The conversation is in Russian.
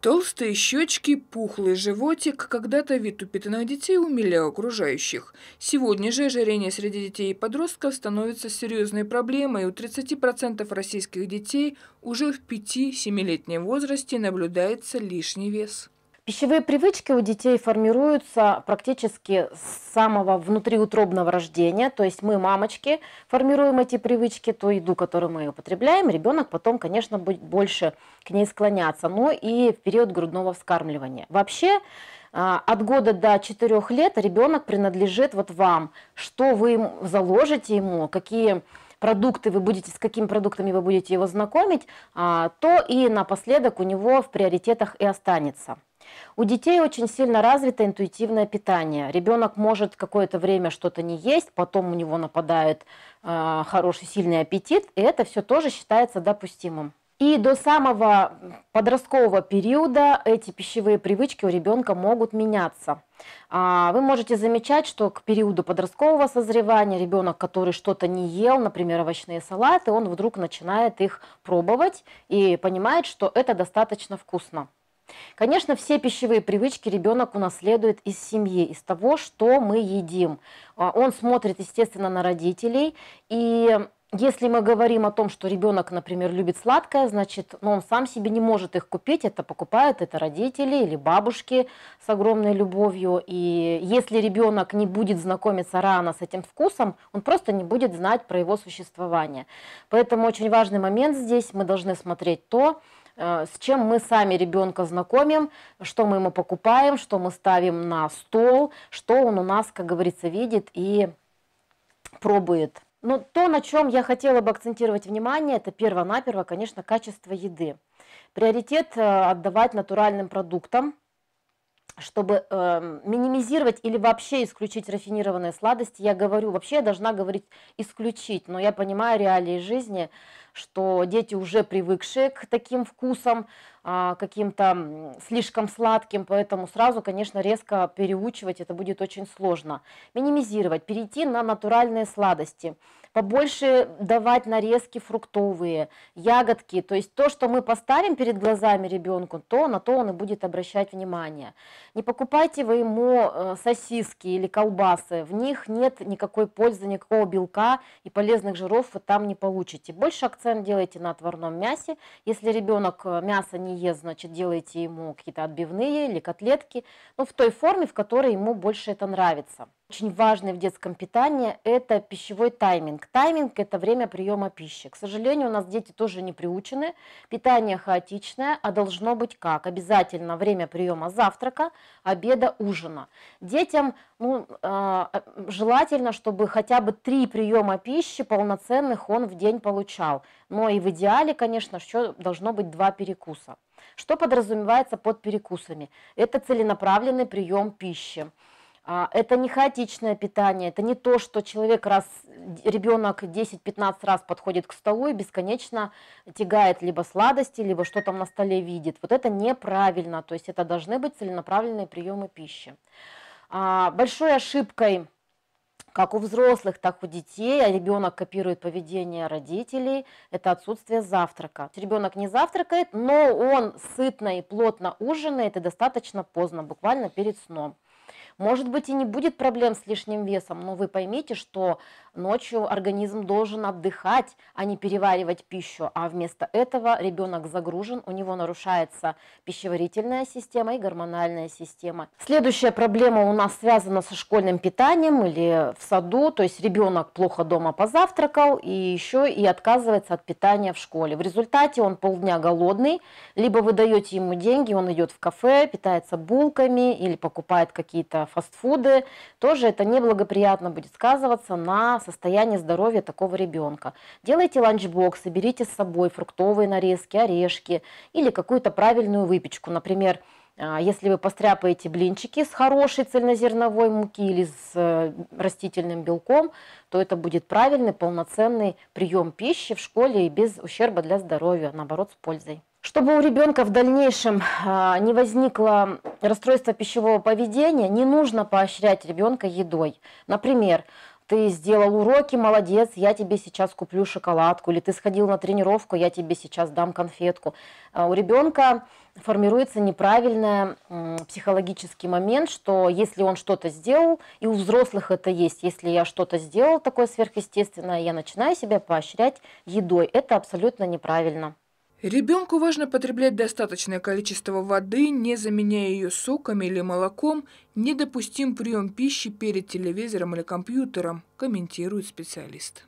Толстые щечки, пухлый животик, когда-то вид упитанных детей умилял окружающих. Сегодня же ожирение среди детей и подростков становится серьезной проблемой. У 30% российских детей уже в 5-7-летнем возрасте наблюдается лишний вес. Пищевые привычки у детей формируются практически с самого внутриутробного рождения, то есть мы, мамочки, формируем эти привычки, ту еду, которую мы употребляем, ребенок потом, конечно, будет больше к ней склоняться, но и в период грудного вскармливания. Вообще, а, от года до 4 лет ребенок принадлежит вот вам, что вы заложите ему, какие продукты вы будете, с какими продуктами вы будете его знакомить, а, то и напоследок у него в приоритетах и останется. У детей очень сильно развито интуитивное питание. Ребенок может какое-то время что-то не есть, потом у него нападает э, хороший сильный аппетит, и это все тоже считается допустимым. И до самого подросткового периода эти пищевые привычки у ребенка могут меняться. А, вы можете замечать, что к периоду подросткового созревания ребенок, который что-то не ел, например, овощные салаты, он вдруг начинает их пробовать и понимает, что это достаточно вкусно. Конечно, все пищевые привычки ребенок унаследует из семьи, из того, что мы едим. А, он смотрит, естественно, на родителей. И если мы говорим о том, что ребенок, например, любит сладкое, значит, но ну, он сам себе не может их купить, это покупают это родители или бабушки с огромной любовью. И если ребенок не будет знакомиться рано с этим вкусом, он просто не будет знать про его существование. Поэтому очень важный момент здесь, мы должны смотреть то, Э, с чем мы сами ребенка знакомим, что мы ему покупаем, что мы ставим на стол, что он у нас, как говорится, видит и пробует. Но то, на чем я хотела бы акцентировать внимание, это перво-наперво, конечно, качество еды. Приоритет э, отдавать натуральным продуктам – чтобы э, минимизировать или вообще исключить рафинированные сладости, я говорю, вообще я должна говорить исключить, но я понимаю реалии жизни, что дети уже привыкшие к таким вкусам, а, каким-то слишком сладким, поэтому сразу, конечно, резко переучивать это будет очень сложно. Минимизировать, перейти на натуральные сладости, побольше давать нарезки фруктовые, ягодки, то есть то, что мы поставим перед глазами ребенку, то на то он и будет обращать внимание. Не покупайте вы ему э, сосиски или колбасы, в них нет никакой пользы, никакого белка и полезных жиров вы там не получите. Больше акцент делайте на отварном мясе, если ребенок э, мясо не не ест, значит, делайте ему какие-то отбивные или котлетки, ну, в той форме, в которой ему больше это нравится. Очень важный в детском питании – это пищевой тайминг. Тайминг – это время приема пищи. К сожалению, у нас дети тоже не приучены, питание хаотичное, а должно быть как? Обязательно время приема завтрака, обеда, ужина. Детям ну, э, желательно, чтобы хотя бы три приема пищи полноценных он в день получал. Но и в идеале, конечно, еще должно быть два перекуса. Что подразумевается под перекусами? Это целенаправленный прием пищи. А, это не хаотичное питание, это не то, что человек раз, ребенок 10-15 раз подходит к столу и бесконечно тягает либо сладости, либо что там на столе видит. Вот это неправильно, то есть это должны быть целенаправленные приемы пищи. А, большой ошибкой как у взрослых, так у детей, а ребенок копирует поведение родителей, это отсутствие завтрака. Ребенок не завтракает, но он сытно и плотно ужинает и достаточно поздно, буквально перед сном. Может быть и не будет проблем с лишним весом, но вы поймите, что ночью организм должен отдыхать, а не переваривать пищу, а вместо этого ребенок загружен, у него нарушается пищеварительная система и гормональная система. Следующая проблема у нас связана со школьным питанием или в саду, то есть ребенок плохо дома позавтракал и еще и отказывается от питания в школе. В результате он полдня голодный, либо вы даете ему деньги, он идет в кафе, питается булками или покупает какие-то фастфуды, тоже это неблагоприятно будет сказываться на состоянии здоровья такого ребенка. Делайте ланчбоксы, берите с собой фруктовые нарезки, орешки или какую-то правильную выпечку, например, а, если вы постряпаете блинчики с хорошей цельнозерновой муки или с э, растительным белком, то это будет правильный, полноценный прием пищи в школе и без ущерба для здоровья, наоборот, с пользой. Чтобы у ребенка в дальнейшем а, не возникло расстройство пищевого поведения, не нужно поощрять ребенка едой. Например, ты сделал уроки, молодец, я тебе сейчас куплю шоколадку, или ты сходил на тренировку, я тебе сейчас дам конфетку. А, у ребенка формируется неправильный психологический момент, что если он что-то сделал, и у взрослых это есть, если я что-то сделал такое сверхъестественное, я начинаю себя поощрять едой. Это абсолютно неправильно. Ребенку важно потреблять достаточное количество воды, не заменяя ее соками или молоком, недопустим прием пищи перед телевизором или компьютером, комментирует специалист.